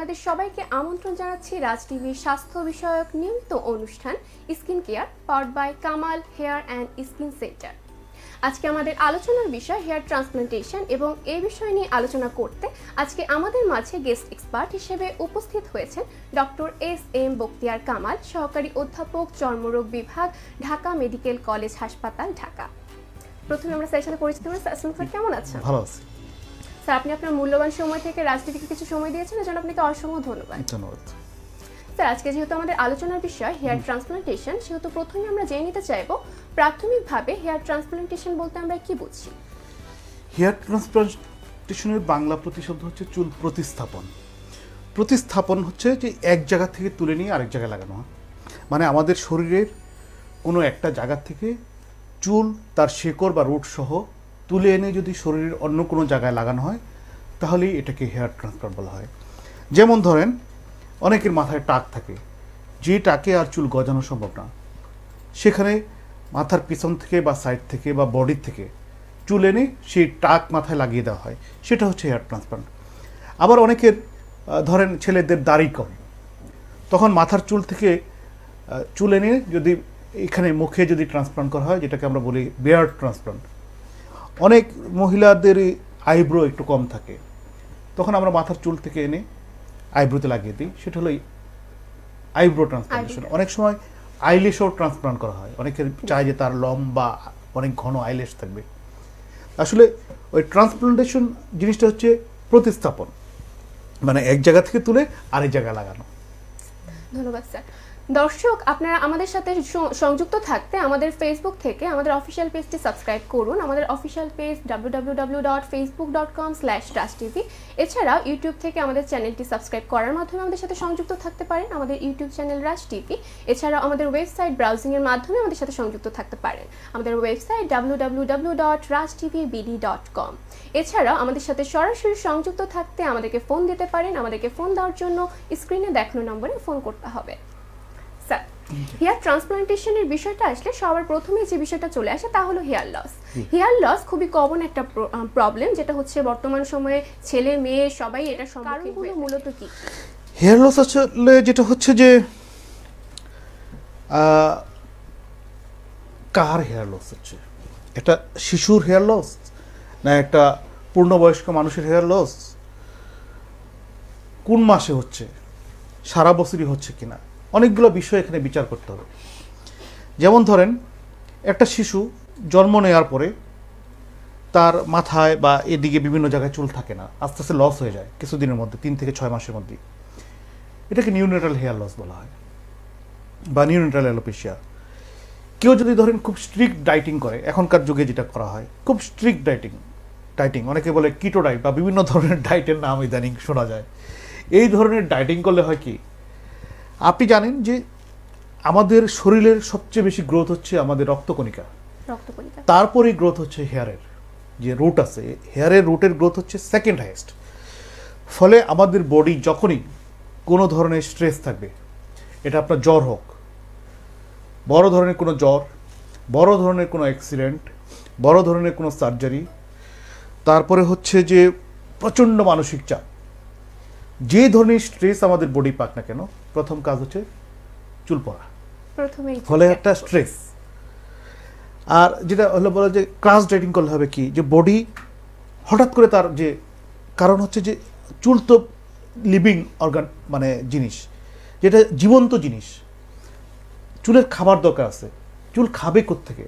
আপনাদের সবাইকে আমন্ত্রণ জানাচ্ছি রাজ টিভির স্বাস্থ্য বিষয়ক নিয়মিত অনুষ্ঠান skin care power by Kamal hair and skin centre আজকে আমাদের আলোচনার বিষয় হেয়ার ট্রান্সপ্লান্টেশন এবং এই বিষয় নিয়ে আলোচনা করতে আজকে আমাদের মাঝে গেস্ট এক্সপার্ট হিসেবে উপস্থিত হয়েছেন doctor S M Bakhtiar Kamal সহকারী অধ্যাপক চর্মরোগ বিভাগ ঢাকা মেডিকেল কলেজ হাসপাতাল ঢাকা প্রথমে আমরা স্যারের সাথে পরিচিত হয়েছি স্যার কেমন আছেন ভালো আছি স্যার আপনি আপনার মূল্যবান সময় থেকে রাজনীতিকে কিছু সময় দিয়েছেন এজন্য আপনাকে অসংখ্য ধন্যবাদ ধন্যবাদ স্যার আজকে যেহেতু আমাদের আলোচনার বিষয় হেয়ার ট্রান্সপ্লান্টেশন সেহেতু প্রথমে আমরা জেনে নিতে চাইব প্রাথমিকভাবে হেয়ার ট্রান্সপ্লান্টেশন বলতে আমরা কি বুঝি হেয়ার ট্রান্সপ্লান্টেশনের বাংলা প্রতিশব্দ হচ্ছে চুল প্রতিস্থাপন প্রতিস্থাপন হচ্ছে যে এক জায়গা থেকে তুলে নিয়ে আরেক জায়গায় লাগানো হয় মানে আমাদের শরীরের কোনো একটা জায়গা থেকে চুল তার শেকড় বা রুট সহ তুলে এনে যদি শরীরের অন্য কোনো জায়গায় লাগানো হয় তাহলেই এটাকে হেয়ার ট্রান্সপ্লান্ট বলা হয় যেমন ধরেন অনেকের মাথায় টাক থাকে যে টাকে আর চুল গজানো সম্ভব না সেখানে মাথার পিছন থেকে বা সাইড থেকে বা বডির থেকে চুল এনে সেই টাক মাথায় লাগিয়ে দেওয়া হয় সেটা হচ্ছে হেয়ার ট্রান্সপ্লান্ট আবার অনেকের ধরেন ছেলেদের দাড়ি কম তখন মাথার চুল থেকে চুল এনে যদি এখানে মুখে যদি ট্রান্সপ্লান্ট করা হয় যেটাকে আমরা বলি বেয়ার ট্রান্সপ্লান্ট অনেক মহিলাদের আইব্রো একটু কম থাকে তখন আমরা মাথার চুল থেকে এনে আইব্রোতে লাগিয়ে দিই সেটা হলো আইব্রো ট্রান্সপ্লান্টেশন অনেক সময় আইলেশও ট্রান্সপ্লান্ট করা হয় অনেকের চায় যে তার লম্বা অনেক ঘন আইলেশ থাকবে আসলে ওই ট্রান্সপ্লান্টেশন জিনিসটা হচ্ছে প্রতিস্থাপন মানে এক জায়গা থেকে তুলে আরেক জায়গায় লাগানো ধন্যবাদ স্যার দর্শক আপনারা আমাদের সাথে সংযুক্ত থাকতে আমাদের ফেসবুক থেকে আমাদের অফিসিয়াল পেজটি সাবস্ক্রাইব করুন আমাদের official page W dot Facebook dot com slash TV এছাড়াও ইউটিউব থেকে আমাদের চ্যানেলটি সাবস্ক্রাইব করার মাধ্যমে আমাদের সাথে সংযুক্ত থাকতে পারেন আমাদের ইউটিউব চ্যানেল রাজ টিভি এছাড়াও আমাদের ওয়েবসাইট ব্রাউজিংয়ের মাধ্যমে আমাদের সাথে সংযুক্ত থাকতে পারেন আমাদের website W dot Raj TV dot com এছাড়াও আমাদের সাথে সরাসরি সংযুক্ত থাকতে আমাদেরকে ফোন দিতে পারেন আমাদেরকে ফোন দেওয়ার জন্য স্ক্রিনে দেখানো নম্বরে ফোন করতে হবে হেয়ার ট্রান্সপ্লান্টেশনের বিষয়টা আসলে সবার প্রথমে যে বিষয়টা চলে আসে তা হলো হেয়ার লস হেয়ার লস খুবই কমন একটা প্রবলেম যেটা হচ্ছে বর্তমান সময়ে ছেলে মেয়ে সবাই এটা কারণগুলো মূলত কি হেয়ার লস আসলে যেটা হচ্ছে যে কার হেয়ার লস হচ্ছে একটা শিশুর হেয়ার লস না একটা পূর্ণবয়স্ক মানুষের হেয়ার লস কোন মাসে হচ্ছে সারা বছরই হচ্ছে কিনা অনেকগুলো বিষয় এখানে বিচার করতে হবে যেমন ধরেন একটা শিশু জন্ম নেওয়ার পরে তার মাথায় বা এদিকে বিভিন্ন জায়গায় চুল থাকে না আস্তে আস্তে লস হয়ে যায় কিছুদিনের মধ্যে তিন থেকে ছয় মাসের মধ্যে এটাকে নিউনেটাল হেয়ার লস বলা হয় বা নিউনেটাল অ্যালোপেশিয়া কেউ যদি ধরেন খুব স্ট্রিক্ট ডাইটিং করে এখনকার যুগে যেটা করা হয় খুব স্ট্রিক্ট ডাইটিং ডাইটিং অনেকে বলে কিটো ডাইট বা বিভিন্ন ধরনের ডায়েটের নাম ইদানিং শোনা যায় এই ধরনের ডাইটিং করলে হয় কি আপনি জানেন যে আমাদের শরীরের সবচেয়ে বেশি গ্রোথ হচ্ছে আমাদের রক্তকণিকা রক্তকণিকা গ্রোথ হচ্ছে হেয়ারের যে রুট আছে হেয়ারের রুটের গ্রোথ হচ্ছে সেকেন্ড হাইয়েস্ট ফলে আমাদের বডি যখনই কোনো ধরনের স্ট্রেস থাকবে এটা আপনার জ্বর হোক বড় ধরনের কোনো জ্বর বড় ধরনের কোনো অ্যাক্সিডেন্ট বড় ধরনের কোনো সার্জারি তারপরে হচ্ছে যে প্রচণ্ড মানসিক চাপ যে ধরনের স্ট্রেস আমাদের বডি পাক না কেন প্রথম কাজ হচ্ছে চুল পড়া ফলে একটা স্ট্রেস আর যেটা হলো বলা যে ক্রাস ডাইটিং করলে হবে কি যে বডি হঠাৎ করে তার যে কারণ হচ্ছে যে চুল তো লিভিং অর্গান মানে জিনিস যেটা জীবন্ত জিনিস চুলের খাবার দরকার আছে চুল খাবে থেকে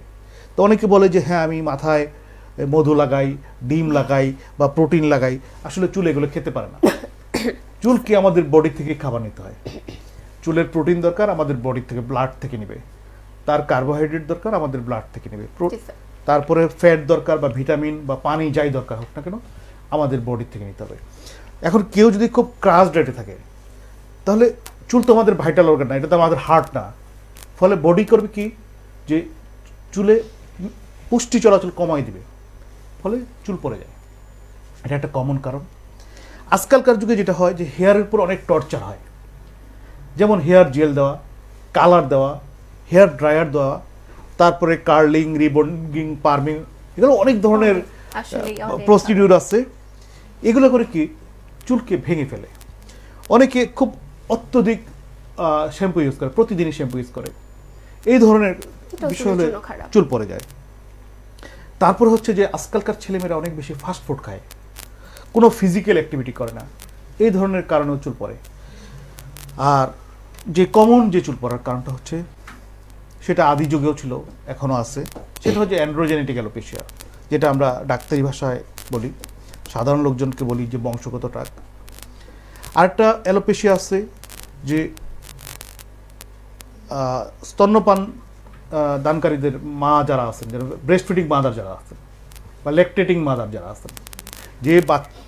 তো অনেকে বলে যে হ্যাঁ আমি মাথায় মধু লাগাই ডিম লাগাই বা প্রোটিন লাগাই আসলে চুল এগুলো খেতে পারে না চুলকে আমাদের বডি থেকে খাবার নিতে হয় চুলের প্রোটিন দরকার আমাদের বডি থেকে ব্লাড থেকে নেবে তার কার্বোহাইড্রেট দরকার আমাদের ব্লাড থেকে নেবে তারপরে ফ্যাট দরকার বা ভিটামিন বা পানি যাই দরকার হোক না কেন আমাদের বডি থেকে নিতে হবে এখন কেউ যদি খুব ক্রাশ ডাইটে থাকে তাহলে চুল তো আমাদের ভাইটাল অর্গান না এটা তো আমাদের হার্ট না ফলে বডি করবে কি যে চুলে পুষ্টি চলাচল কমাই দিবে ফলে চুল পড়ে যায় এটা একটা কমন কারণ আজকালকার যুগে যেটা হয় যে হেয়ারের উপর অনেক টর্চার হয় যেমন হেয়ার জেল দেওয়া কালার দেওয়া হেয়ার ড্রায়ার দেওয়া তারপরে কার্লিং রিবন্ডিং পার্মিং এগুলো অনেক ধরনের প্রসিডিউর আছে এগুলো করে কি চুলকে ভেঙে ফেলে অনেকে খুব অত্যধিক শ্যাম্পু ইউজ করে প্রতিদিনই শ্যাম্পু ইউজ করে এই ধরনের বিষয় হলে চুল পড়ে যায় তারপর হচ্ছে যে আজকালকার ছেলেমেয়েরা অনেক বেশি ফাস্ট ফুড খায় কোনো ফিজিক্যাল অ্যাক্টিভিটি করে না এই ধরনের কারণেও চুল পড়ে আর যে কমন যে চুল পড়ার কারণটা হচ্ছে সেটা আদি যুগেও ছিল এখনও আছে সেটা হচ্ছে অ্যান্ড্রোজেনেটিক অ্যালোপেশিয়া যেটা আমরা ডাক্তারি ভাষায় বলি সাধারণ লোকজনকে বলি যে বংশগত টাক আরেকটা অ্যালোপেশিয়া আছে যে স্তন্যপান দানকারীদের মা যারা আছেন যারা ব্রেস্ট ফিডিং মাদার যারা আছেন বা লেকটেটিং মাদার যারা আছেন যে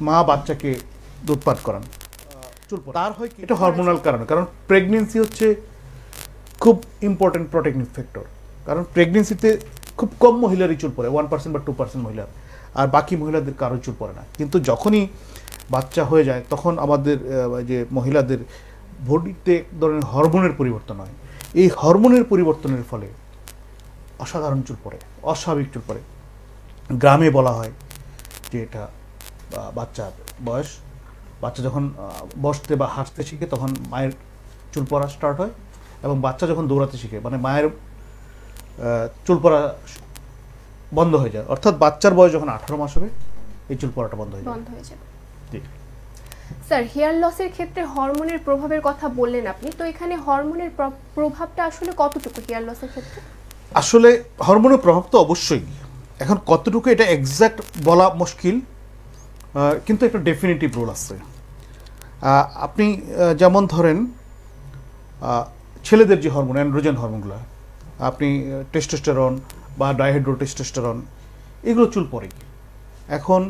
মা বাচ্চাকে দুধপাত করান তার হয় কি এটা হরমোনাল কারণ কারণ প্রেগনেন্সি হচ্ছে খুব ইম্পর্টেন্ট প্রোটেকটিভ ফ্যাক্টর কারণ প্রেগনেন্সিতে খুব কম মহিলারই চুল পড়ে ওয়ান পার্সেন্ট বা টু পার্সেন্ট মহিলার আর বাকি মহিলাদের কারোর চুল পড়ে না কিন্তু যখনই বাচ্চা হয়ে যায় তখন আমাদের যে মহিলাদের ভোটিতে এক ধরনের হরমোনের পরিবর্তন হয় এই হরমোনের পরিবর্তনের ফলে অসাধারণ চুল পড়ে অস্বাভাবিক চুল পড়ে গ্রামে বলা হয় যে এটা বাচ্চার বয়স বাচ্চা যখন বসতে বা হাঁটতে শিখে তখন মায়ের চুল পড়া স্টার্ট হয় এবং বাচ্চা যখন দৌড়াতে শিখে মানে মায়ের চুল পড়া বন্ধ হয়ে যায় অর্থাৎ বাচ্চার বয়স যখন আঠারো মাস হবে এই চুল পড়াটা বন্ধ হয়ে যায় যাবে স্যার হেয়ার লসের ক্ষেত্রে হরমোনের প্রভাবের কথা বললেন আপনি তো এখানে হরমোনের প্রভাবটা আসলে কতটুকু হেয়ার লসের ক্ষেত্রে আসলে হরমোনের প্রভাব তো অবশ্যই এখন কতটুকু এটা এক্স্যাক্ট বলা মুশকিল কিন্তু একটা ডেফিনেটিভ রোল আছে আপনি যেমন ধরেন ছেলেদের যে হরমোন অ্যান্ড্রোজেন হরমোনগুলো আপনি টেস্টোস্টেরন বা ডাইহাইড্রো টেস্টোস্টেরন এগুলো চুল পরে এখন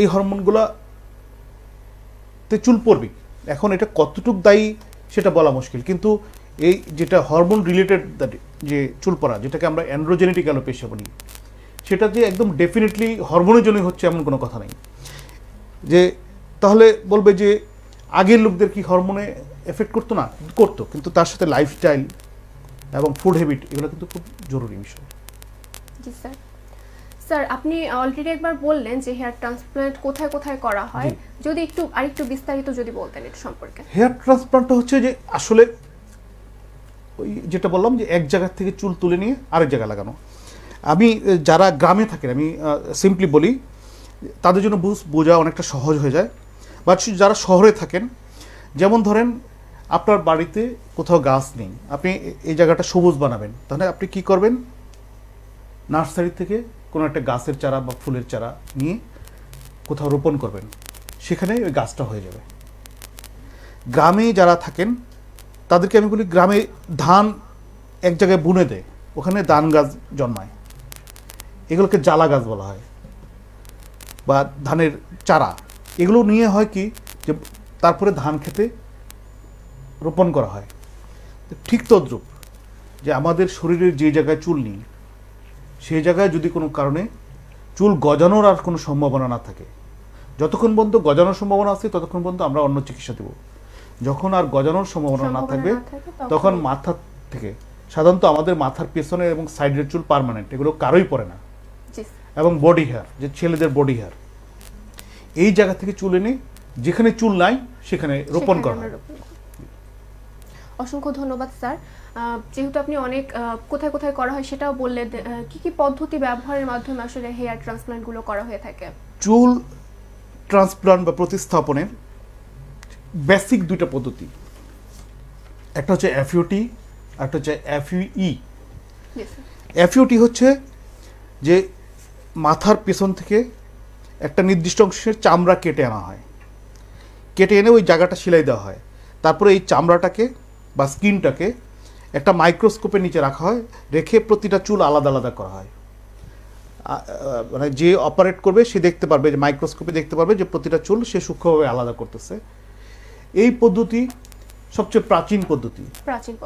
এই হরমোনগুলা তে চুল পরবে এখন এটা কতটুক দায়ী সেটা বলা মুশকিল কিন্তু এই যেটা হরমোন রিলেটেড যে চুল পড়া যেটাকে আমরা অ্যান্ড্রোজেনেটিক অ্যালোপেশিয়া বলি সেটা যে একদম ডেফিনেটলি হরমোনের হচ্ছে এমন কোনো কথা নেই যে তাহলে বলবে যে আগের লোকদের কি হরমোনে এফেক্ট করতো না করতো কিন্তু তার সাথে লাইফস্টাইল এবং ফুড হ্যাবিট এগুলো কিন্তু খুব জরুরি বিষয় জি স্যার স্যার আপনি অলরেডি একবার বললেন যে হেয়ার ট্রান্সপ্লান্ট কোথায় কোথায় করা হয় যদি একটু আরেকটু বিস্তারিত যদি বলতেন এটা সম্পর্কে হেয়ার ট্রান্সপ্লান্ট হচ্ছে যে আসলে ওই যেটা বললাম যে এক জায়গা থেকে চুল তুলে নিয়ে আরেক জায়গায় লাগানো আমি যারা গ্রামে থাকেন আমি সিম্পলি বলি তাদের জন্য বুঝ বোঝা অনেকটা সহজ হয়ে যায় বা যারা শহরে থাকেন যেমন ধরেন আপনার বাড়িতে কোথাও গাছ নেই আপনি এই জায়গাটা সবুজ বানাবেন তাহলে আপনি কি করবেন নার্সারি থেকে কোনো একটা গাছের চারা বা ফুলের চারা নিয়ে কোথাও রোপণ করবেন সেখানে ওই গাছটা হয়ে যাবে গ্রামে যারা থাকেন তাদেরকে আমি বলি গ্রামে ধান এক জায়গায় বুনে দেয় ওখানে ধান গাছ জন্মায় এগুলোকে জ্বালা গাছ বলা হয় বা ধানের চারা এগুলো নিয়ে হয় কি যে তারপরে ধান খেতে রোপণ করা হয় ঠিক তদ্রুপ যে আমাদের শরীরের যে জায়গায় চুল নেই সেই জায়গায় যদি কোনো কারণে চুল গজানোর আর কোনো সম্ভাবনা না থাকে যতক্ষণ পর্যন্ত গজানোর সম্ভাবনা আছে ততক্ষণ পর্যন্ত আমরা অন্য চিকিৎসা দেব যখন আর গজানোর সম্ভাবনা না থাকবে তখন মাথা থেকে সাধারণত আমাদের মাথার পেছনে এবং সাইডের চুল পারমানেন্ট এগুলো কারোই পড়ে না এবং বডি হেয়ার যে ছেলেদের বডি হেয়ার এই জায়গা থেকে চুল এনে যেখানে চুল নাই সেখানে রোপণ করা হয় অসংখ্য ধন্যবাদ স্যার যেহেতু আপনি অনেক কোথায় কোথায় করা হয় সেটাও বললেন কি কি পদ্ধতি ব্যবহারের মাধ্যমে আসলে হেয়ার ট্রান্সপ্লান্টগুলো করা হয়ে থাকে চুল ট্রান্সপ্লান্ট বা প্রতিস্থাপনের বেসিক দুইটা পদ্ধতি একটা হচ্ছে এফইউটি একটা হচ্ছে এফইউই এফইউটি e। হচ্ছে যে মাথার পেছন থেকে একটা নির্দিষ্ট অংশের চামড়া কেটে আনা হয় কেটে এনে ওই জায়গাটা সেলাই দেওয়া হয় তারপরে এই চামড়াটাকে বা স্কিনটাকে একটা মাইক্রোস্কোপের নিচে রাখা হয় রেখে প্রতিটা চুল আলাদা আলাদা করা হয় মানে যে অপারেট করবে সে দেখতে পারবে যে মাইক্রোস্কোপে দেখতে পারবে যে প্রতিটা চুল সে সূক্ষ্মভাবে আলাদা করতেছে এই পদ্ধতি সবচেয়ে প্রাচীন পদ্ধতি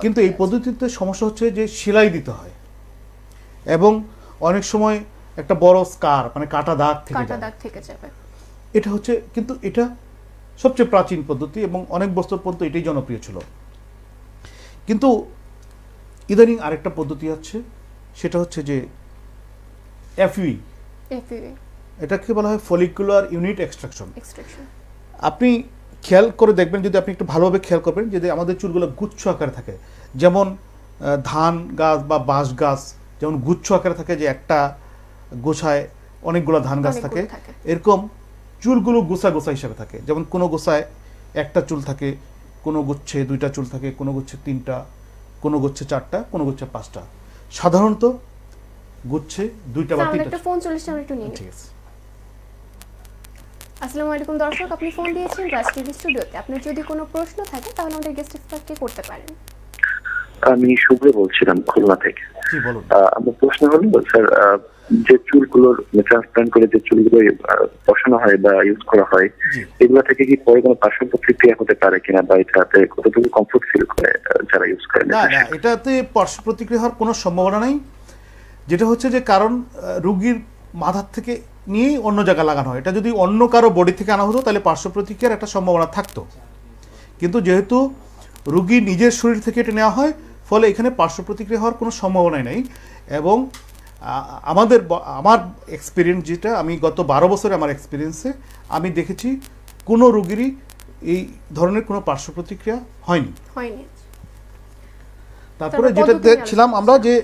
কিন্তু এই পদ্ধতিতে সমস্যা হচ্ছে যে সেলাই দিতে হয় এবং অনেক সময় একটা বড় স্কার মানে কাটা দাগ থেকে কাটা দাগ থেকে যাবে এটা হচ্ছে কিন্তু এটা সবচেয়ে প্রাচীন পদ্ধতি এবং অনেক বছর পর্যন্ত এটাই জনপ্রিয় ছিল কিন্তু ইদানিং আরেকটা পদ্ধতি আছে সেটা হচ্ছে যে এফইউই এটাকে বলা হয় ফলিকুলার ইউনিট এক্সট্রাকশন আপনি খেয়াল করে দেখবেন যদি আপনি একটু ভালোভাবে খেয়াল করবেন যদি আমাদের চুলগুলো গুচ্ছ আকারে থাকে যেমন ধান গাছ বা বাঁশ গাছ যেমন গুচ্ছ আকারে থাকে যে একটা গোছায় অনেকগুলো ধান গাছ থাকে এরকম চুলগুলো গোছা গোছা হিসাবে থাকে যেমন কোনো গোছায় একটা চুল থাকে কোনো গুচ্ছে দুইটা চুল থাকে কোনো গুচ্ছে তিনটা কোনো গুচ্ছে চারটা কোনো গুচ্ছে পাঁচটা সাধারণত গুচ্ছে দুইটা বা তিনটা ফোন চলে আমি একটু নিই ঠিক আছে আসসালামু আলাইকুম দর্শক আপনি ফোন দিয়েছেন রাজ টিভি স্টুডিওতে আপনার যদি কোনো প্রশ্ন থাকে তাহলে আমাদের গেস্ট এক্সপার্টকে করতে পারেন আমি শুভ্র বলছিলাম খুলনা থেকে আমার প্রশ্ন হলো স্যার যে চুলগুলোর ট্রান্সপ্লান্ট করে যে চুলগুলো বসানো হয় বা ইউজ করা হয় এগুলো থেকে কি পরে কোনো পার্শ্ব প্রতিক্রিয়া হতে পারে কিনা বা এটাতে কতটুকু কমফোর্ট ফিল করে যারা ইউজ করে না না এটাতে পার্শ্ব প্রতিক্রিয়া হওয়ার কোনো সম্ভাবনা নেই যেটা হচ্ছে যে কারণ রুগীর মাথার থেকে নিয়েই অন্য জায়গা লাগানো হয় এটা যদি অন্য কারো বডি থেকে আনা হতো তাহলে পার্শ্ব প্রতিক্রিয়ার একটা সম্ভাবনা থাকতো কিন্তু যেহেতু রুগী নিজের শরীর থেকে এটা নেওয়া হয় ফলে এখানে পার্শ্ব প্রতিক্রিয়া হওয়ার কোনো সম্ভাবনাই নেই এবং আমাদের আমার এক্সপিরিয়েন্স যেটা আমি গত বারো বছরে আমার এক্সপিরিয়েন্সে আমি দেখেছি কোনো রুগীরই এই ধরনের কোনো পার্শ্ব প্রতিক্রিয়া হয়নি হয়নি তারপরে যেটা দেখছিলাম আমরা যে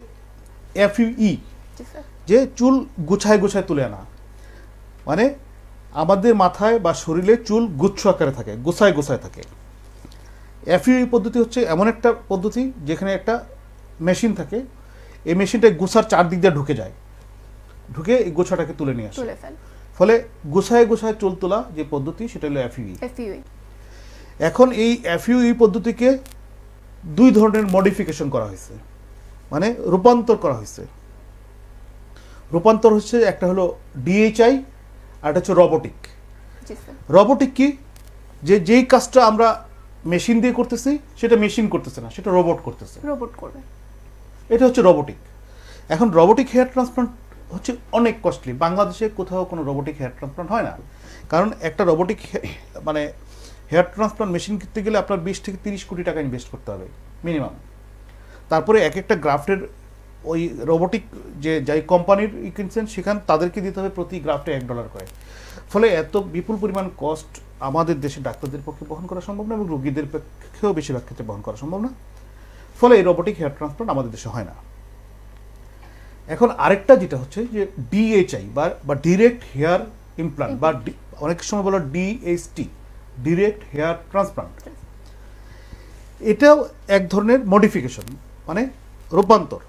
এফইউই e, যে চুল গুছায় গুছায় তুলে আনা মানে আমাদের মাথায় বা শরীরে চুল গুচ্ছ আকারে থাকে গোছায় গোছায় থাকে এফইউই e পদ্ধতি হচ্ছে এমন একটা পদ্ধতি যেখানে একটা মেশিন থাকে এই মেশিনটা গুছার চারদিক দিয়ে ঢুকে যায় ঢুকে এই গোছাটাকে তুলে নিয়ে আসে ফলে গোছায় গোছায় চুল তোলা যে পদ্ধতি সেটা হলো এফইউই e। e। এখন এই এফইউই e পদ্ধতিকে দুই ধরনের মডিফিকেশন করা হয়েছে মানে রূপান্তর করা হয়েছে রূপান্তর হচ্ছে একটা হলো ডিএইচআই আর একটা হচ্ছে রোবোটিক রোবোটিক কি যে যেই কাজটা আমরা মেশিন দিয়ে করতেছি সেটা মেশিন করতেছে না সেটা রোবট করতেছে রোবট করবে এটা হচ্ছে রোবোটিক এখন রোবোটিক হেয়ার ট্রান্সপ্লান্ট হচ্ছে অনেক কস্টলি বাংলাদেশে কোথাও কোনো রোবোটিক হেয়ার ট্রান্সপ্লান্ট হয় না কারণ একটা রোবোটিক মানে হেয়ার ট্রান্সপ্লান্ট মেশিন কিনতে গেলে আপনার বিশ থেকে তিরিশ কোটি টাকা ইনভেস্ট করতে হবে মিনিমাম তারপরে এক একটা গ্রাফটের ওই রোবোটিক যে যাই কোম্পানির কিনছেন সেখান তাদেরকে দিতে হবে প্রতি গ্রাফটে এক ডলার করে ফলে এত বিপুল পরিমাণ কস্ট আমাদের দেশে ডাক্তারদের পক্ষে বহন করা সম্ভব না এবং রোগীদের পক্ষেও বেশিরভাগ ক্ষেত্রে বহন করা সম্ভব না ফলে এই রোবোটিক হেয়ার ট্রান্সপ্লান্ট আমাদের দেশে হয় না এখন আরেকটা যেটা হচ্ছে যে ডিএইচআই বা বা ডিরেক্ট হেয়ার ইমপ্লান্ট বা অনেক সময় বলো ডিএসটি ডিরেক্ট হেয়ার ট্রান্সপ্লান্ট এটাও এক ধরনের মডিফিকেশন মানে রূপান্তর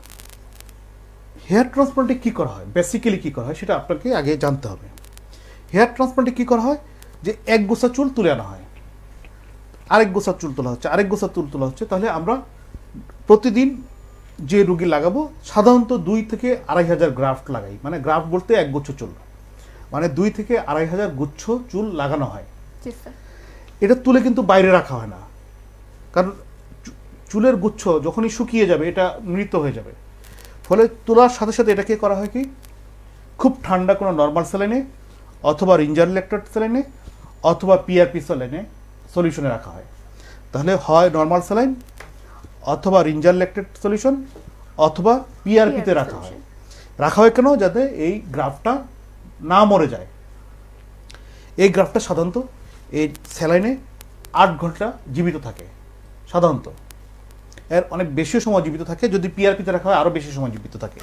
হেয়ার ট্রান্সপ্লান্টে কী করা হয় বেসিক্যালি কী করা হয় সেটা আপনাকে আগে জানতে হবে হেয়ার ট্রান্সপ্লান্টে কী করা হয় যে এক গোসা চুল তুলে আনা হয় আরেক গোসা চুল তোলা হচ্ছে আরেক গোসা চুল তোলা হচ্ছে তাহলে আমরা প্রতিদিন যে রুগী লাগাবো সাধারণত দুই থেকে আড়াই হাজার গ্রাফট লাগাই মানে গ্রাফট বলতে এক গুচ্ছ চুল মানে দুই থেকে আড়াই হাজার গুচ্ছ চুল লাগানো হয় এটা তুলে কিন্তু বাইরে রাখা হয় না কারণ চুলের গুচ্ছ যখনই শুকিয়ে যাবে এটা মৃত হয়ে যাবে ফলে তোলার সাথে সাথে এটাকে করা হয় কি খুব ঠান্ডা কোনো নর্মাল স্যালাইনে অথবা রিঞ্জার ইলেকট্রেট স্যালাইনে অথবা পিআরপি স্যালাইনে সলিউশনে রাখা হয় তাহলে হয় নর্মাল স্যালাইন অথবা রিঞ্জাল ল্যাকটেট সলিউশন অথবা পিআরপিতে রাখা হয় রাখা হয় কেন যাতে এই গ্রাফটা না মরে যায় এই গ্রাফটা সাধারণত এই স্যালাইনে আট ঘন্টা জীবিত থাকে সাধারণত এর অনেক বেশি সময় জীবিত থাকে যদি পিআরপিতে রাখা হয় আরও বেশি সময় জীবিত থাকে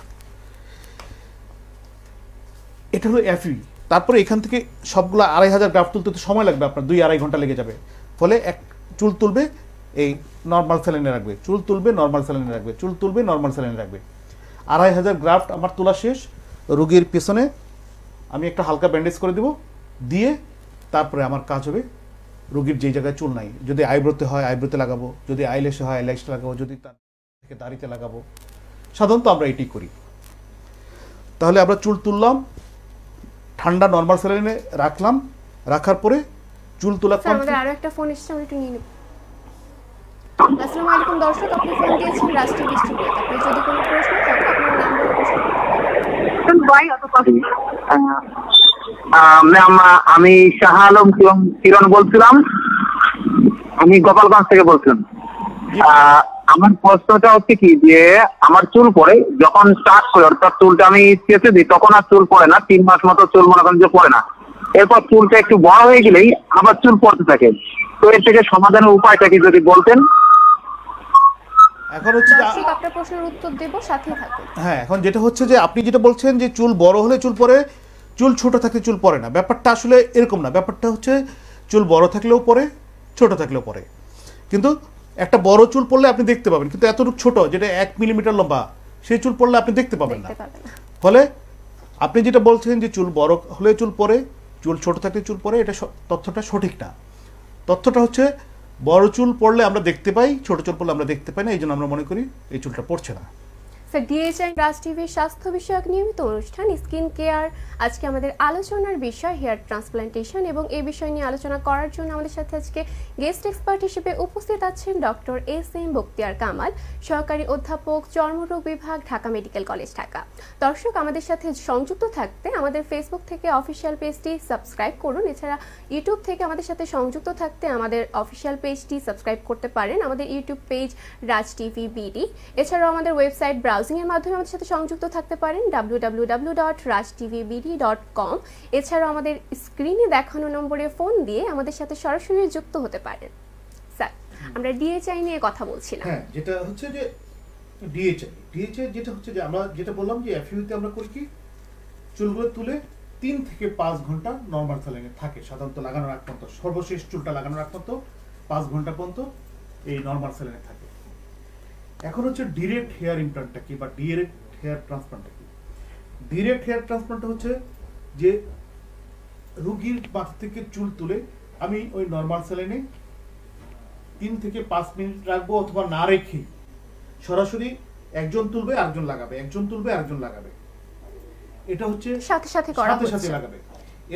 এটা হলো অ্যাফি তারপরে এখান থেকে সবগুলো আড়াই হাজার গ্রাফ তুলতে তো সময় লাগবে আপনার দুই আড়াই ঘন্টা লেগে যাবে ফলে এক চুল তুলবে এই নর্মাল স্যালাইনে রাখবে চুল তুলবে নর্মাল স্যালাইনে রাখবে চুল তুলবে নর্মাল স্যালাইনে রাখবে আড়াই হাজার গ্রাফট আমার তোলা শেষ রুগীর পেছনে আমি একটা হালকা ব্যান্ডেজ করে দেব দিয়ে তারপরে আমার কাজ হবে রুগীর যেই জায়গায় চুল নাই যদি আইব্রোতে হয় আইব্রোতে লাগাবো যদি আইলেসে হয় আইলেশে লাগাবো যদি তার থেকে দাড়িতে লাগাবো সাধারণত আমরা এটি করি তাহলে আমরা চুল তুললাম ঠান্ডা নর্মাল স্যালাইনে রাখলাম রাখার পরে চুল তোলা আরো একটা ফোন এসছে আমি একটু নিয়ে নেব আসসালামু আলাইকুম দর্শক আপনি ফোন দিয়েছেন রাষ্ট্রীয় আপনি যদি কোনো প্রশ্ন থাকে আপনার নাম বলে প্রশ্ন ম্যাম আমি শাহ আলম কিরণ বলছিলাম আমি গোপালগঞ্জ থেকে বলছিলাম আমার প্রশ্নটা হচ্ছে কি যে আমার চুল পড়ে যখন স্টার্ট করে অর্থাৎ চুলটা আমি চেঁচে দিই তখন আর চুল পড়ে না তিন মাস মতো চুল মনে করেন যে পড়ে না এরপর চুলটা একটু বড় হয়ে গেলেই আবার চুল পড়তে থাকে তো এর থেকে সমাধানের উপায়টা কি যদি বলতেন এখন হচ্ছে দর্শক আপনার প্রশ্নের উত্তর দেব সাথে থাকুন হ্যাঁ এখন যেটা হচ্ছে যে আপনি যেটা বলছেন যে চুল বড় হলে চুল পরে চুল ছোট থাকলে চুল পরে না ব্যাপারটা আসলে এরকম না ব্যাপারটা হচ্ছে চুল বড় থাকলেও পরে ছোট থাকলেও পরে কিন্তু একটা বড় চুল পড়লে আপনি দেখতে পাবেন কিন্তু এতটুকু ছোট যেটা এক মিলিমিটার লম্বা সেই চুল পড়লে আপনি দেখতে পাবেন না ফলে আপনি যেটা বলছেন যে চুল বড় হলে চুল পরে চুল ছোট থাকলে চুল পরে এটা তথ্যটা সঠিক না তথ্যটা হচ্ছে বড় চুল পড়লে আমরা দেখতে পাই ছোট চুল পড়লে আমরা দেখতে পাই না এই জন্য আমরা মনে করি এই চুলটা পড়ছে না ডিএইচআই রাজ টিভির স্বাস্থ্য বিষয়ক নিয়মিত অনুষ্ঠান স্কিন কেয়ার আজকে আমাদের আলোচনার বিষয় হেয়ার ট্রান্সপ্লান্টেশন এবং এই বিষয় নিয়ে আলোচনা করার জন্য আমাদের সাথে আজকে গেস্ট এক্সপার্ট হিসেবে উপস্থিত আছেন doctor S M Bakhtiar Kamal সহকারী অধ্যাপক চর্মরোগ বিভাগ ঢাকা মেডিকেল কলেজ ঢাকা দর্শক আমাদের সাথে সংযুক্ত থাকতে আমাদের ফেসবুক থেকে অফিসিয়াল পেজটি সাবস্ক্রাইব করুন এছাড়া ইউটিউব থেকে আমাদের সাথে সংযুক্ত থাকতে আমাদের অফিসিয়াল পেজটি সাবস্ক্রাইব করতে পারেন আমাদের YouTube page Raj TV BD এছাড়াও আমাদের ওয়েবসাইট ব্রাউজ ব্রাউজিংয়ের মাধ্যমে আমাদের সাথে সংযুক্ত থাকতে পারেন W W dot Raj dot com এছাড়াও আমাদের স্ক্রিনে দেখানো নম্বরে ফোন দিয়ে আমাদের সাথে সরাসরি যুক্ত হতে পারেন স্যার আমরা ডিএচআই নিয়ে কথা বলছিলাম হ্যাঁ যেটা হচ্ছে যে ডিএচআই ডিএচআই যেটা হচ্ছে যে আমরা যেটা বললাম যে এফইউতে আমরা করি কি চুলগুলো তুলে তিন থেকে পাঁচ ঘন্টা নর্মাল সেলিংয়ে থাকে সাধারণত লাগানোর আগ পর্যন্ত সর্বশেষ চুলটা লাগানোর আগ পর্যন্ত পাঁচ ঘন্টা পর্যন্ত এই নর্মাল সেলিংয়ে থাকে এখন হচ্ছে ডিরেক্ট হেয়ার ইমপ্লান্টটা কি বা ডিরেক্ট হেয়ার ট্রান্সপ্লান্টটা কি ডিরেক্ট হেয়ার ট্রান্সপ্লান্ট হচ্ছে যে রুগীর পাশ থেকে চুল তুলে আমি ওই নর্মাল স্যালাইনে তিন থেকে পাঁচ মিনিট রাখবো অথবা না রেখে সরাসরি একজন তুলবে আরেকজন লাগাবে একজন তুলবে আরেকজন লাগাবে এটা হচ্ছে সাথে সাথে সাথে সাথে লাগাবে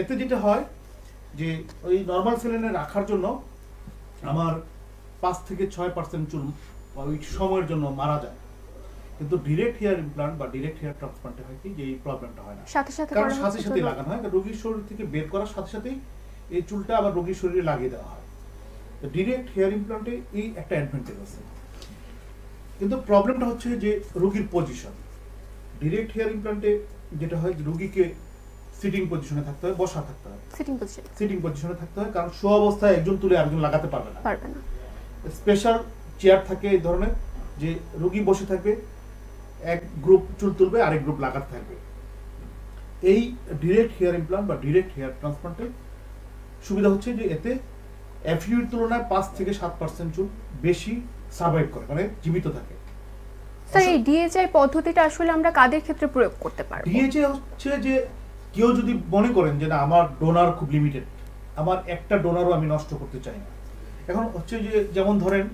এতে যেটা হয় যে ওই নর্মাল সেলেনে রাখার জন্য আমার পাঁচ থেকে ছয় পার্সেন্ট চুল বা ওই সময়ের জন্য মারা যায় কিন্তু ডিরেক্ট হেয়ার ইমপ্লান্ট বা ডিরেক্ট হেয়ার ট্রান্সপ্লান্টে হয় কি যে এই প্রবলেমটা হয় না সাথে সাথে কারণ সাথে সাথে লাগানো হয় রোগীর শরীর থেকে বের করার সাথে সাথেই এই চুলটা আবার রোগীর শরীরে লাগিয়ে দেওয়া হয় তো ডিরেক্ট হেয়ার ইমপ্লান্টে এই একটা অ্যাডভান্টেজ আছে কিন্তু প্রবলেমটা হচ্ছে যে রোগীর পজিশন ডিরেক্ট হেয়ার ইমপ্লান্টে যেটা হয় রোগীকে সিটিং পজিশনে থাকতে হয় বসা থাকতে হয় সিটিং পজিশন সিটিং পজিশনে থাকতে হয় কারণ শো অবস্থায় একজন তুলে আরেকজন লাগাতে পারবে না পারবে না স্পেশাল চেয়ার থাকে এই ধরনের যে রুগী বসে থাকবে এক গ্রুপ চুল তুলবে আরেক গ্রুপ লাগাত থাকবে এই ডিরেক্ট হেয়ার ইমপ্লান্ট বা ডিরেক্ট হেয়ার ট্রান্সপ্লান্টের সুবিধা হচ্ছে যে এতে এফইউর তুলনায় পাঁচ থেকে সাত পার্সেন্ট চুল বেশি সার্ভাইভ করে মানে জীবিত থাকে স্যার আচ্ছা। এই ডিএচআই পদ্ধতিটা আসলে আমরা কাদের ক্ষেত্রে প্রয়োগ করতে পারব ডিএচআই হচ্ছে যে কেউ যদি মনে করেন যে না আমার ডোনার খুব লিমিটেড আমার একটা ডোনারও আমি নষ্ট করতে চাই না এখন হচ্ছে যে যেমন ধরেন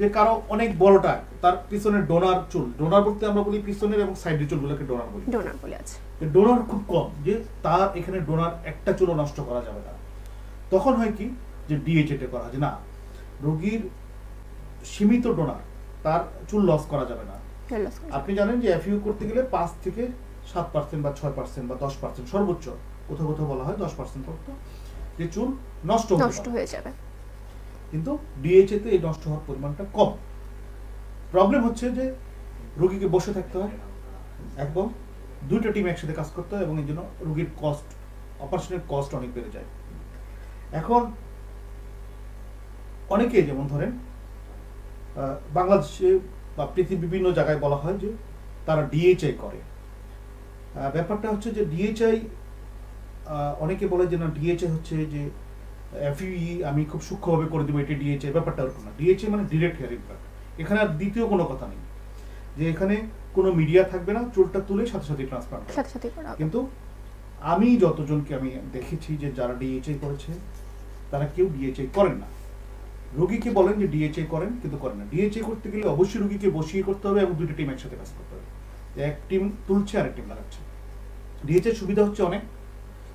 যে কারো অনেক বড়টা তার পিছনে ডোনার চুল ডোনার বলতে আমরা বলি পিছনের এবং সাইডের চুলগুলোকে ডোনার বলি ডোনার বলি আছে ডোনার খুব কম যে তার এখানে ডোনার একটা চুলও নষ্ট করা যাবে না তখন হয় কি যে ডিএইচএটে করা যায় না রোগীর সীমিত ডোনার তার চুল লস করা যাবে না আপনি জানেন যে এফইউ করতে গেলে পাঁচ থেকে সাত পার্সেন্ট বা ছয় পার্সেন্ট বা দশ পার্সেন্ট সর্বোচ্চ কোথাও কোথাও বলা হয় দশ পার্সেন্ট পর্যন্ত যে চুল নষ্ট হয়ে যাবে কিন্তু ডিএইচএতে এই নষ্ট হওয়ার পরিমাণটা কম প্রবলেম হচ্ছে যে রোগীকে বসে থাকতে হয় এবং দুইটা টিম একসাথে কাজ করতে হয় এবং এই জন্য রোগীর কস্ট অপারেশনের কস্ট অনেক বেড়ে যায় এখন অনেকে যেমন ধরেন বাংলাদেশে বা পৃথিবীর বিভিন্ন জায়গায় বলা হয় যে তারা ডিএইচআই করে ব্যাপারটা হচ্ছে যে ডিএইচআই অনেকে বলে যে না ডিএইচআই হচ্ছে যে এফইই e e আমি খুব সূক্ষ্মভাবে করে দেবো এটা ডিএচএ ব্যাপারটা ওরকম না ডিএচএ মানে ডিরেক্ট হেয়ারিং কার্ড এখানে আর দ্বিতীয় কোনো কথা নেই যে এখানে কোনো মিডিয়া থাকবে না চোলটা তুলে সাথে সাথে ট্রান্সপ্লান্ট সাথে সাথে কিন্তু আমি যতজনকে আমি দেখেছি যে যারা ডিএচআই করেছে তারা কেউ ডিএচএ করেন না রুগীকে বলেন যে ডিএচএ করেন কিন্তু করেন না ডিএচএ করতে গেলে অবশ্যই রুগীকে বসিয়ে করতে হবে এবং দুটো টিম একসাথে কাজ করতে হবে এক টিম তুলছে আরেক টিম লাগাচ্ছে ডিএচআই সুবিধা হচ্ছে অনেক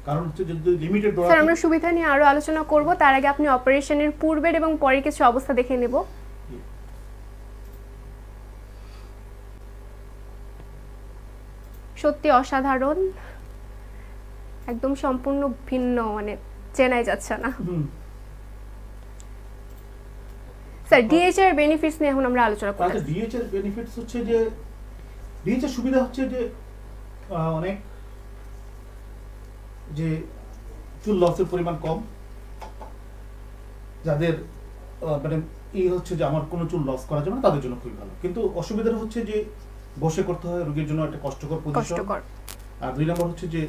কারণ হচ্ছে যদি লিমিটেড স্যার আমরা সুবিধা নিয়ে আরো আলোচনা করব তার আগে আপনি অপারেশনের পূর্বের এবং পরে কিছু অবস্থা দেখে নেব সত্যি অসাধারণ একদম সম্পূর্ণ ভিন্ন মানে চেনাই যাচ্ছে না স্যার ডিএইচআর বেনিফিটস নিয়ে এখন আমরা আলোচনা করব আচ্ছা বেনিফিটস হচ্ছে যে ডিএইচআর সুবিধা হচ্ছে যে অনেক যে চুল লসের পরিমাণ কম যাদের মানে এই হচ্ছে যে আমার কোনো চুল লস করা যাবে না তাদের জন্য খুবই ভালো কিন্তু অসুবিধাটা হচ্ছে যে বসে করতে হয় রোগীর জন্য একটা কষ্টকর পজিশন আর দুই নম্বর হচ্ছে যে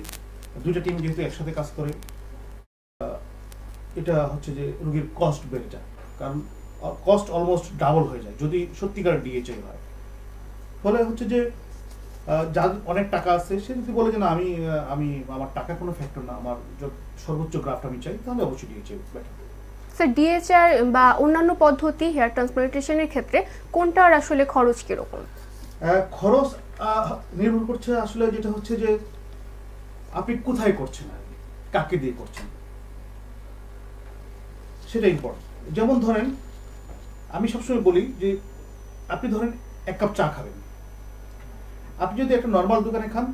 দুইটা টিম যেহেতু একসাথে কাজ করে এটা হচ্ছে যে রোগীর কস্ট বেড়ে যায় কারণ কস্ট অলমোস্ট ডাবল হয়ে যায় যদি সত্যিকার ডিএচআই হয় ফলে হচ্ছে যে যার অনেক টাকা আছে সে যদি বলে যে না আমি আমি আমার টাকা কোনো ফ্যাক্টর না আমার সর্বোচ্চ গ্রাফট আমি চাই তাহলে অবশ্যই ডিএইচএ স্যার ডিএচআর বা অন্যান্য পদ্ধতি হেয়ার ট্রান্সপ্লান্টেশনের ক্ষেত্রে কোনটার আসলে খরচ কিরকম খরচ নির্ভর করছে আসলে যেটা হচ্ছে যে আপনি কোথায় করছেন আর কাকে দিয়ে করছেন সেটা ইম্পর্টেন্ট যেমন ধরেন আমি সবসময় বলি যে আপনি ধরেন এক কাপ চা খাবেন আপনি যদি একটা নর্মাল দোকানে খান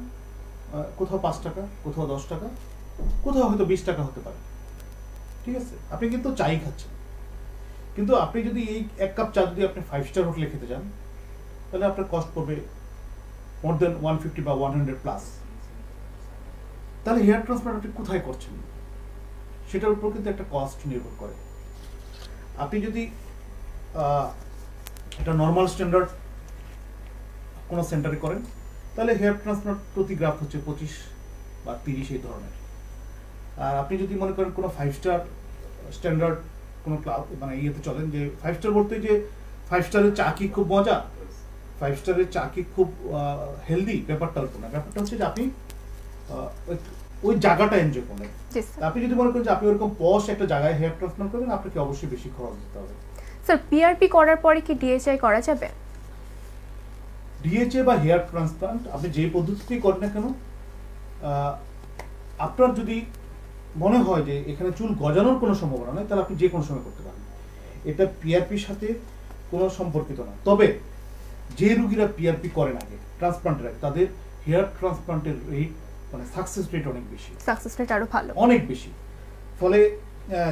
কোথাও পাঁচ টাকা কোথাও দশ টাকা কোথাও হয়তো বিশ টাকা হতে পারে ঠিক আছে আপনি কিন্তু চাই খাচ্ছেন কিন্তু আপনি যদি এই এক কাপ চা যদি আপনি ফাইভ স্টার হোটেলে খেতে যান তাহলে আপনার কস্ট পড়বে মোর দেন ওয়ান ফিফটি বা ওয়ান হান্ড্রেড প্লাস তাহলে হেয়ার ট্রান্সপ্লান্ট আপনি কোথায় করছেন সেটার উপর কিন্তু একটা কস্ট নির্ভর করে আপনি যদি একটা নর্মাল স্ট্যান্ডার্ড কোনো সেন্টারে করেন তাহলে হেয়ার ট্রান্সপ্লান্ট প্রতি গ্রাফ হচ্ছে পঁচিশ বা তিরিশ এই ধরনের আর আপনি যদি মনে করেন কোনো ফাইভ স্টার স্ট্যান্ডার্ড কোনো ক্লাব মানে ইয়েতে চলেন যে ফাইভ স্টার বলতে যে ফাইভ স্টারের চা কি খুব মজা ফাইভ স্টারের চা কি খুব হেলদি ব্যাপারটা হতো না ব্যাপারটা হচ্ছে যে আপনি ওই জায়গাটা এনজয় করলেন আপনি যদি মনে করেন যে আপনি ওরকম পশ একটা জায়গায় হেয়ার ট্রান্সপ্লান্ট করবেন আপনাকে অবশ্যই বেশি খরচ দিতে হবে স্যার পিআরপি করার পরে কি ডিএসআই করা যাবে ডিএচএ বা হেয়ার ট্রান্সপ্লান্ট আপনি যে পদ্ধতিতেই করেন না কেন আপনার যদি মনে হয় যে এখানে চুল গজানোর কোনো সম্ভাবনা নেই তাহলে আপনি যে কোনো সময় করতে পারেন এটা পিআরপির সাথে কোনো সম্পর্কিত না তবে যে রুগীরা পিআরপি করেন আগে ট্রান্সপ্লান্টের আগে তাদের হেয়ার ট্রান্সপ্লান্টের রেট মানে সাকসেস রেট অনেক বেশি সাকসেস রেট আরও ভালো অনেক বেশি ফলে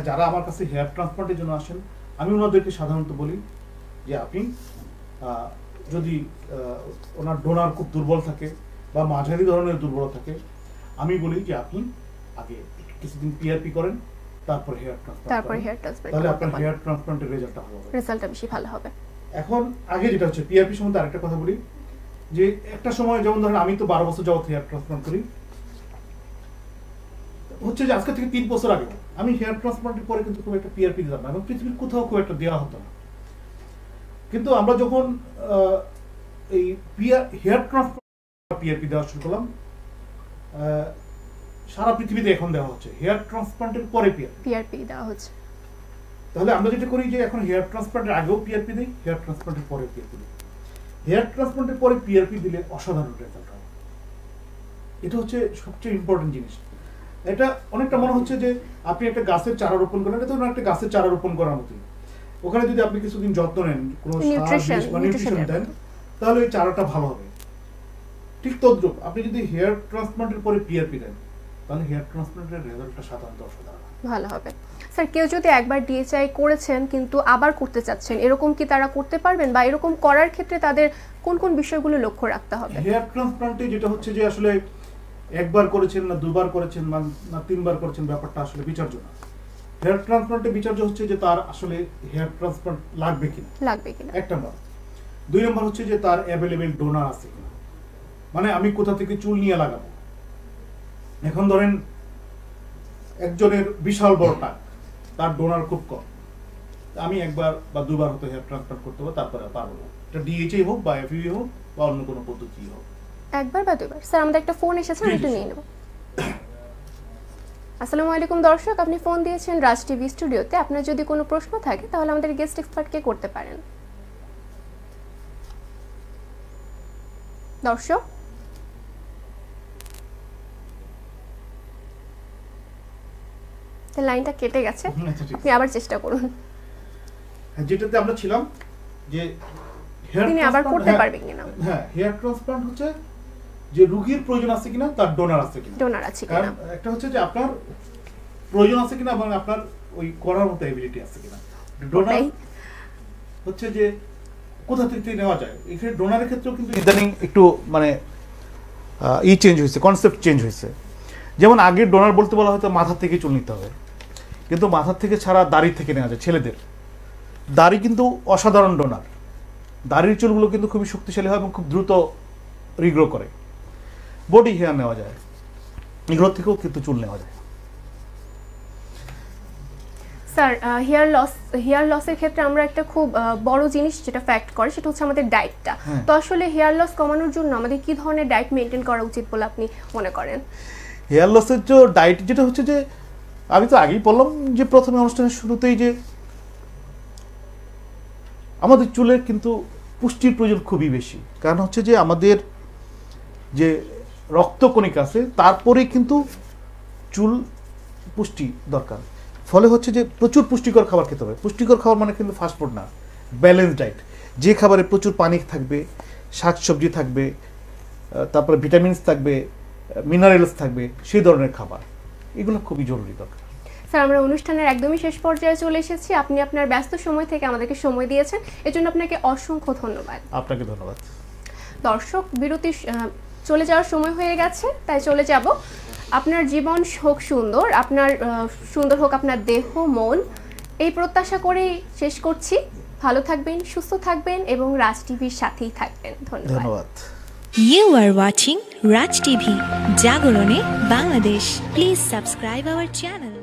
যারা আমার কাছে হেয়ার ট্রান্সপ্লান্টের জন্য আসেন আমি ওনাদেরকে সাধারণত বলি যে আপনি যদি ওনার ডোনার খুব দুর্বল থাকে বা মাঝারি ধরনের দুর্বল থাকে আমি বলি যে আপনি আগে কিছুদিন পিআরপি করেন তারপর হেয়ার ট্রান্সপ্লান্ট তারপর হেয়ার ট্রান্সপ্লান্ট তাহলে আপনার হেয়ার ট্রান্সপ্লান্টের রেজাল্টটা ভালো হবে রেজাল্টটা বেশি ভালো হবে এখন আগে যেটা হচ্ছে পিআরপি সম্বন্ধে আরেকটা কথা বলি যে একটা সময় যেমন ধরেন আমি তো বারো বছর যাবত হেয়ার ট্রান্সপ্লান্ট করি হচ্ছে যে আজকে থেকে তিন বছর আগে আমি হেয়ার ট্রান্সপ্লান্টের পরে কিন্তু খুব একটা পিআরপি দিতাম না এবং পৃথিবীর কোথাও খুব একটা দেওয়া হতো না কিন্তু আমরা যখন এই পিয়ার হেয়ারক্রাফট পিআরপি দেওয়া শুরু করলাম সারা পৃথিবীতে এখন দেওয়া হচ্ছে হেয়ার ট্রান্সপ্লান্টের পরে পিআরপি পিআরপি দেওয়া হচ্ছে তাহলে আমরা যেটা করি যে এখন হেয়ার ট্রান্সপ্লান্টের আগেও পিআরপি দিই হেয়ার ট্রান্সপ্লান্টের পরে পিআরপি দিই হেয়ার ট্রান্সপ্লান্টের পরে পিআরপি দিলে অসাধারণ রেজাল্ট হবে এটা হচ্ছে সবচেয়ে ইম্পর্টেন্ট জিনিস এটা অনেকটা মনে হচ্ছে যে আপনি একটা গাছের চারা রোপণ করেন এটা তো একটা গাছের চারা রোপণ করার মতোই ওখানে যদি আপনি কিছুদিন যত্ন নেন কোনো নিউট্রিশন দেন তাহলে ওই চারাটা ভালো হবে ঠিক তদ্রুপ আপনি যদি হেয়ার ট্রান্সপ্লান্টের পরে পিআরপি দেন তাহলে হেয়ার ট্রান্সপ্লান্টের রেজাল্টটা সাধারণত অসাধারণ ভালো হবে স্যার কেউ যদি একবার ডিএচআই করেছেন কিন্তু আবার করতে চাচ্ছেন এরকম কি তারা করতে পারবেন বা এরকম করার ক্ষেত্রে তাদের কোন কোন বিষয়গুলো লক্ষ্য রাখতে হবে হেয়ার ট্রান্সপ্লান্টে যেটা হচ্ছে যে আসলে একবার করেছেন না দুবার করেছেন না তিনবার করেছেন ব্যাপারটা আসলে বিচার জন্য হেয়ার ট্রান্সপ্লান্টের বিচার্য হচ্ছে যে তার আসলে হেয়ার ট্রান্সপ্লান্ট লাগবে কিনা লাগবে কিনা এক নম্বর দুই নম্বর হচ্ছে যে তার অ্যাভেলেবেল ডোনার আছে কিনা মানে আমি কোথা থেকে চুল নিয়ে লাগাবো এখন ধরেন একজনের বিশাল বড় টাক তার ডোনার খুব কম আমি একবার বা দুবার হতে হেয়ার ট্রান্সপ্লান্ট করতে পারবো তারপরে পারবো না এটা ডিএইচএ হোক বা এফইউ হোক বা অন্য কোনো পদ্ধতি হোক একবার বা দুবার স্যার আমাদের একটা ফোন এসেছে আমি একটু নিয়ে নেব আসসালামু আলাইকুম দর্শক আপনি ফোন দিয়েছেন রাজ টিভি স্টুডিওতে আপনার যদি কোনো প্রশ্ন থাকে তাহলে আমাদের গেস্ট এক্সপার্টকে করতে পারেন দর্শক লাইনটা কেটে গেছে আচ্ছা, আপনি আবার চেষ্টা করুন হ্যাঁ, যেটাতে আমরা ছিলাম যে তিনি আবার করতে হ্যাঁ, পারবেন কিনা হ্যাঁ হেয়ার ট্রান্সপ্লান্ট হচ্ছে যে রোগীর প্রয়োজন আছে কিনা তার ডোনার আছে কিনা ডোনার আছে কিনা একটা হচ্ছে যে আপনার প্রয়োজন আছে কিনা এবং আপনার ওই করার মতো এবিলিটি আছে কিনা ডোনার হচ্ছে যে কোথা থেকে নেওয়া যায় এখানে ডোনারের ক্ষেত্রেও কিন্তু ইদানিং একটু মানে ই চেঞ্জ হয়েছে কনসেপ্ট চেঞ্জ হয়েছে যেমন আগে ডোনার বলতে বলা হয়তো মাথা থেকে চুল নিতে হবে কিন্তু মাথা থেকে ছাড়া দাড়ি থেকে নেওয়া যায় ছেলেদের দাড়ি কিন্তু অসাধারণ ডোনার দাড়ির চুলগুলো কিন্তু খুবই শক্তিশালী হয় এবং খুব দ্রুত রিগ্রো করে বডি হেয়ার নেওয়া যায় এগুলোর থেকেও কিন্তু চুল নেওয়া যায় স্যার হেয়ার লস হেয়ার লসের ক্ষেত্রে আমরা একটা খুব বড় জিনিস যেটা ফ্যাক্ট করে সেটা হচ্ছে আমাদের ডায়েটটা হ্যাঁ। তো আসলে হেয়ার লস কমানোর জন্য আমাদের কি ধরনের ডায়েট মেনটেন করা উচিত বলে আপনি মনে করেন হেয়ার লসের যে ডায়েট যেটা হচ্ছে যে আমি তো আগেই বললাম যে প্রথমে অনুষ্ঠানের শুরুতেই যে আমাদের চুলের কিন্তু পুষ্টির প্রয়োজন খুবই বেশি কারণ হচ্ছে যে আমাদের যে রক্তকণিকা আছে তারপরে কিন্তু চুল পুষ্টি দরকার ফলে হচ্ছে যে প্রচুর পুষ্টিকর খাবার খেতে হবে পুষ্টিকর খাবার মানে কিন্তু ফাস্টফুড না ব্যালেন্স ডায়েট যে খাবারে প্রচুর পানি থাকবে শাকসবজি থাকবে তারপরে ভিটামিনস থাকবে মিনারেলস থাকবে সেই ধরনের খাবার এগুলো খুবই জরুরি দরকার স্যার আমরা অনুষ্ঠানের একদমই শেষ পর্যায়ে চলে এসেছি আপনি আপনার ব্যস্ত সময় থেকে আমাদেরকে সময় দিয়েছেন এজন্য আপনাকে অসংখ্য ধন্যবাদ আপনাকে ধন্যবাদ দর্শক বিরতি চলে যাওয়ার সময় হয়ে গেছে তাই চলে যাব আপনার জীবন হোক সুন্দর আপনার সুন্দর হোক আপনার দেহ মন এই প্রত্যাশা করেই শেষ করছি ভালো থাকবেন সুস্থ থাকবেন এবং রাজ টিভির সাথেই থাকবেন ধন্যবাদ you are watching Raj TV জাগরণে Bangladesh please subscribe our channel